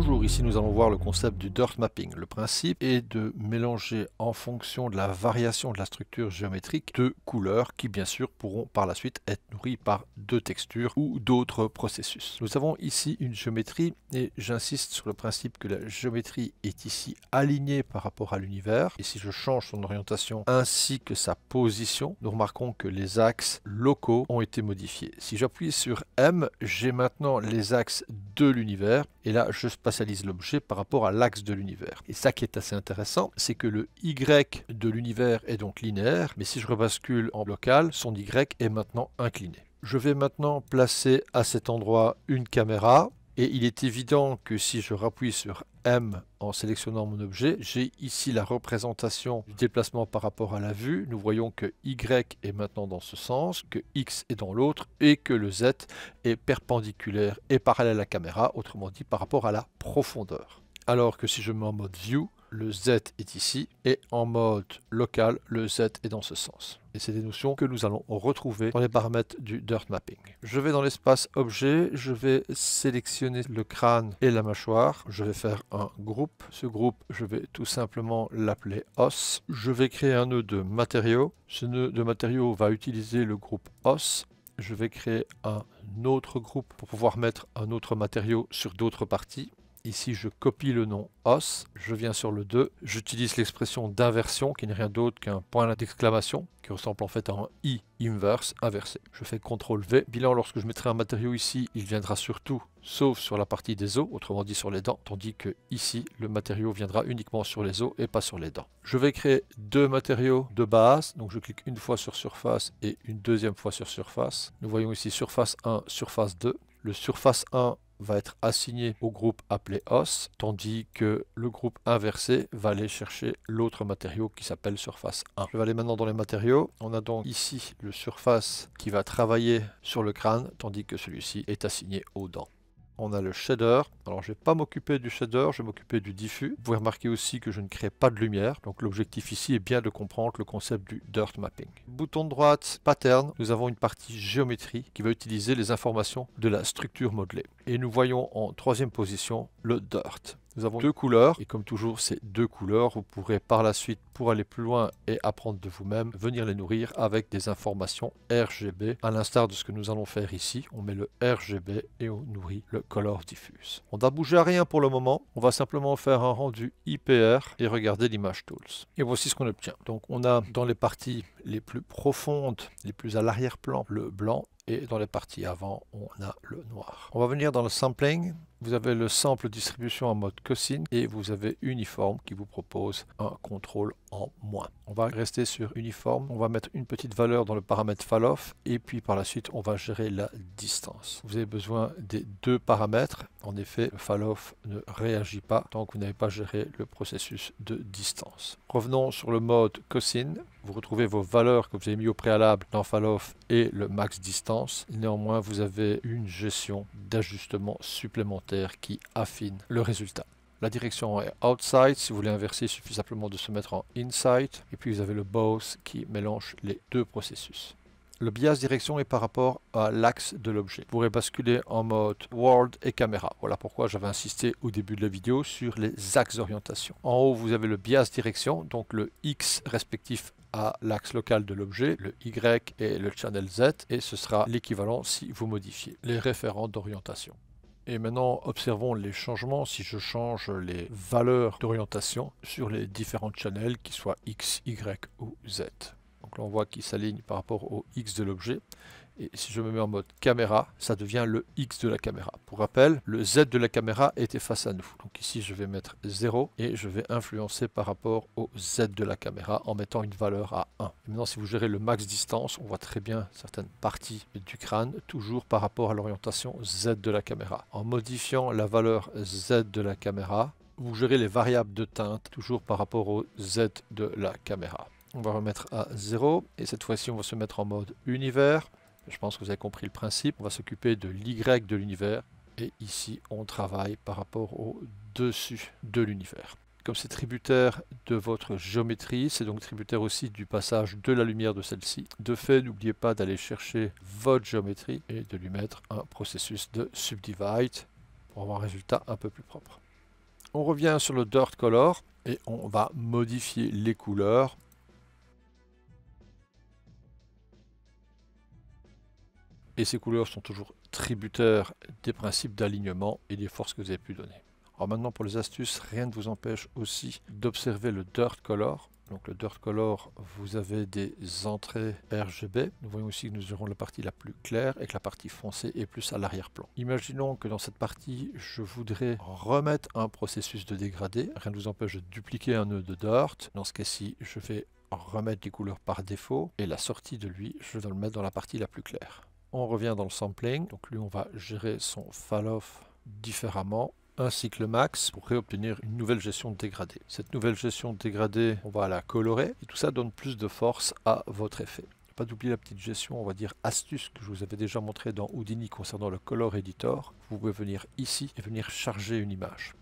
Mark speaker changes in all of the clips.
Speaker 1: Bonjour, ici nous allons voir le concept du dirt mapping. Le principe est de mélanger en fonction de la variation de la structure géométrique deux couleurs qui bien sûr pourront par la suite être nourries par deux textures ou d'autres processus. Nous avons ici une géométrie et j'insiste sur le principe que la géométrie est ici alignée par rapport à l'univers et si je change son orientation ainsi que sa position, nous remarquons que les axes locaux ont été modifiés. Si j'appuie sur M, j'ai maintenant les axes de l'univers. Et là, je spatialise l'objet par rapport à l'axe de l'univers. Et ça qui est assez intéressant, c'est que le Y de l'univers est donc linéaire, mais si je rebascule en local, son Y est maintenant incliné. Je vais maintenant placer à cet endroit une caméra et il est évident que si je rappuie sur M en sélectionnant mon objet, j'ai ici la représentation du déplacement par rapport à la vue. Nous voyons que Y est maintenant dans ce sens, que X est dans l'autre et que le Z est perpendiculaire et parallèle à la caméra, autrement dit par rapport à la profondeur. Alors que si je mets en mode View, le Z est ici et en mode local, le Z est dans ce sens. Et c'est des notions que nous allons retrouver dans les paramètres du dirt mapping. Je vais dans l'espace objet, je vais sélectionner le crâne et la mâchoire. Je vais faire un groupe. Ce groupe, je vais tout simplement l'appeler os. Je vais créer un nœud de matériaux. Ce nœud de matériaux va utiliser le groupe os je vais créer un autre groupe pour pouvoir mettre un autre matériau sur d'autres parties. Ici, je copie le nom os, je viens sur le 2, j'utilise l'expression d'inversion qui n'est rien d'autre qu'un point d'exclamation qui ressemble en fait à un i inverse inversé. Je fais CTRL V. Bilan, lorsque je mettrai un matériau ici, il viendra surtout, sauf sur la partie des os, autrement dit sur les dents, tandis que ici, le matériau viendra uniquement sur les os et pas sur les dents. Je vais créer deux matériaux de base, donc je clique une fois sur surface et une deuxième fois sur surface. Nous voyons ici surface 1, surface 2. Le surface 1 va être assigné au groupe appelé os, tandis que le groupe inversé va aller chercher l'autre matériau qui s'appelle surface 1. Je vais aller maintenant dans les matériaux. On a donc ici le surface qui va travailler sur le crâne, tandis que celui-ci est assigné aux dents on a le shader. Alors je ne vais pas m'occuper du shader, je vais m'occuper du diffus. Vous pouvez remarquer aussi que je ne crée pas de lumière, donc l'objectif ici est bien de comprendre le concept du dirt mapping. Bouton de droite, pattern, nous avons une partie géométrie qui va utiliser les informations de la structure modelée. Et nous voyons en troisième position le dirt. Nous avons deux couleurs. Et comme toujours, ces deux couleurs, vous pourrez par la suite, pour aller plus loin et apprendre de vous-même, venir les nourrir avec des informations RGB. À l'instar de ce que nous allons faire ici, on met le RGB et on nourrit le color diffuse. On n'a bougé à rien pour le moment. On va simplement faire un rendu IPR et regarder l'image tools. Et voici ce qu'on obtient. Donc on a dans les parties les plus profondes, les plus à l'arrière-plan, le blanc et dans les parties avant, on a le noir. On va venir dans le sampling vous avez le sample distribution en mode cosine et vous avez uniforme qui vous propose un contrôle en moins. On va rester sur uniforme, on va mettre une petite valeur dans le paramètre falloff et puis par la suite on va gérer la distance. Vous avez besoin des deux paramètres en effet, Falloff ne réagit pas tant que vous n'avez pas géré le processus de distance. Revenons sur le mode Cosine. Vous retrouvez vos valeurs que vous avez mis au préalable dans Falloff et le max distance. Néanmoins, vous avez une gestion d'ajustement supplémentaire qui affine le résultat. La direction est outside, si vous voulez inverser, il suffit simplement de se mettre en inside. Et puis vous avez le boss qui mélange les deux processus. Le bias direction est par rapport à l'axe de l'objet. Vous pourrez basculer en mode World et caméra. Voilà pourquoi j'avais insisté au début de la vidéo sur les axes d'orientation. En haut, vous avez le bias direction, donc le X respectif à l'axe local de l'objet, le Y et le channel Z, et ce sera l'équivalent si vous modifiez les référents d'orientation. Et maintenant, observons les changements. Si je change les valeurs d'orientation sur les différents channels, qu'ils soient X, Y ou Z. Donc là, on voit qu'il s'aligne par rapport au X de l'objet. Et si je me mets en mode caméra, ça devient le X de la caméra. Pour rappel, le Z de la caméra était face à nous. Donc ici, je vais mettre 0 et je vais influencer par rapport au Z de la caméra en mettant une valeur à 1. maintenant, si vous gérez le max distance, on voit très bien certaines parties du crâne, toujours par rapport à l'orientation Z de la caméra. En modifiant la valeur Z de la caméra, vous gérez les variables de teinte, toujours par rapport au Z de la caméra. On va remettre à 0 et cette fois-ci on va se mettre en mode univers. Je pense que vous avez compris le principe. On va s'occuper de l'Y de l'univers et ici on travaille par rapport au dessus de l'univers. Comme c'est tributaire de votre géométrie, c'est donc tributaire aussi du passage de la lumière de celle-ci. De fait, n'oubliez pas d'aller chercher votre géométrie et de lui mettre un processus de subdivide pour avoir un résultat un peu plus propre. On revient sur le dirt color et on va modifier les couleurs et ces couleurs sont toujours tributaires des principes d'alignement et des forces que vous avez pu donner. Alors maintenant pour les astuces, rien ne vous empêche aussi d'observer le Dirt Color. Donc le Dirt Color, vous avez des entrées RGB. Nous voyons aussi que nous aurons la partie la plus claire et que la partie foncée est plus à l'arrière-plan. Imaginons que dans cette partie, je voudrais remettre un processus de dégradé. Rien ne vous empêche de dupliquer un nœud de Dirt. Dans ce cas-ci, je vais remettre les couleurs par défaut et la sortie de lui, je vais le mettre dans la partie la plus claire. On revient dans le sampling. Donc lui, on va gérer son falloff différemment un cycle max pour réobtenir une nouvelle gestion dégradée. Cette nouvelle gestion dégradée, on va la colorer et tout ça donne plus de force à votre effet. Pas d'oublier la petite gestion, on va dire astuce que je vous avais déjà montré dans Houdini concernant le Color Editor. Vous pouvez venir ici et venir charger une image.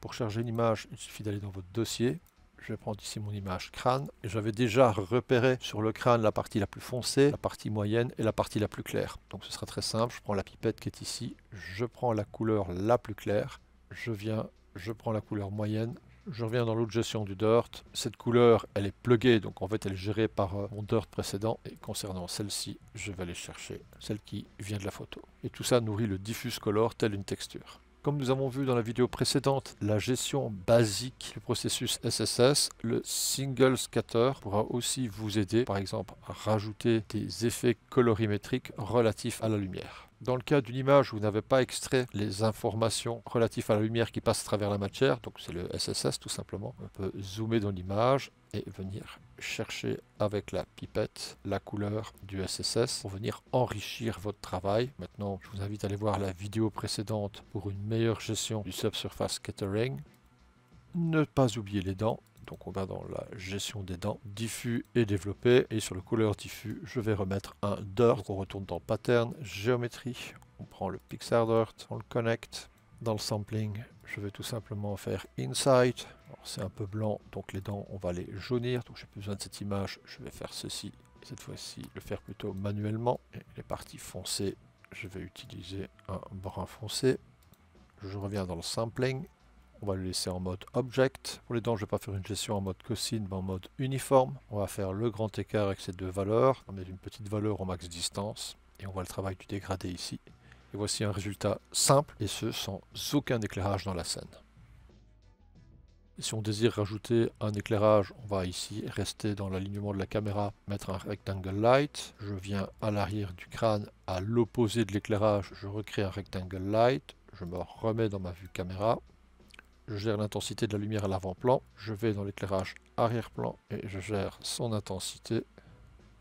Speaker 1: pour charger une image, il suffit d'aller dans votre dossier, je vais prendre ici mon image crâne. J'avais déjà repéré sur le crâne la partie la plus foncée, la partie moyenne et la partie la plus claire. Donc ce sera très simple, je prends la pipette qui est ici, je prends la couleur la plus claire, je viens, je prends la couleur moyenne, je reviens dans l'autre gestion du dirt. Cette couleur, elle est pluguée, donc en fait elle est gérée par euh, mon dirt précédent. Et concernant celle-ci, je vais aller chercher celle qui vient de la photo. Et tout ça nourrit le diffuse color tel une texture. Comme nous avons vu dans la vidéo précédente, la gestion basique du processus SSS, le single scatter pourra aussi vous aider, par exemple, à rajouter des effets colorimétriques relatifs à la lumière. Dans le cas d'une image où vous n'avez pas extrait les informations relatives à la lumière qui passe à travers la matière, donc c'est le SSS tout simplement, on peut zoomer dans l'image et venir chercher avec la pipette la couleur du SSS pour venir enrichir votre travail. Maintenant, je vous invite à aller voir la vidéo précédente pour une meilleure gestion du subsurface scattering. Ne pas oublier les dents. Donc on va dans la gestion des dents, diffus et développé. Et sur le couleur diffus, je vais remettre un dirt. Donc on retourne dans pattern, géométrie. On prend le pixar dirt, on le connecte. Dans le sampling, je vais tout simplement faire Insight. C'est un peu blanc, donc les dents, on va les jaunir. Donc j'ai besoin de cette image. Je vais faire ceci, cette fois-ci, le faire plutôt manuellement. les parties foncées, je vais utiliser un brun foncé. Je reviens dans le sampling. On va le laisser en mode Object. Pour les dents, je ne vais pas faire une gestion en mode cosine, mais en mode uniforme. On va faire le grand écart avec ces deux valeurs. On met une petite valeur au max distance. Et on voit le travail du dégradé ici. Et voici un résultat simple, et ce sans aucun éclairage dans la scène. si on désire rajouter un éclairage, on va ici rester dans l'alignement de la caméra, mettre un rectangle light. Je viens à l'arrière du crâne, à l'opposé de l'éclairage, je recrée un rectangle light. Je me remets dans ma vue caméra. Je gère l'intensité de la lumière à l'avant-plan. Je vais dans l'éclairage arrière-plan et je gère son intensité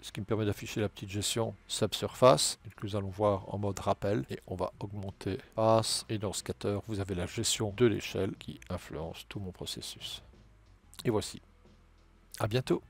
Speaker 1: ce qui me permet d'afficher la petite gestion subsurface que nous allons voir en mode rappel et on va augmenter passe, et dans ce scatter vous avez la gestion de l'échelle qui influence tout mon processus. Et voici. À bientôt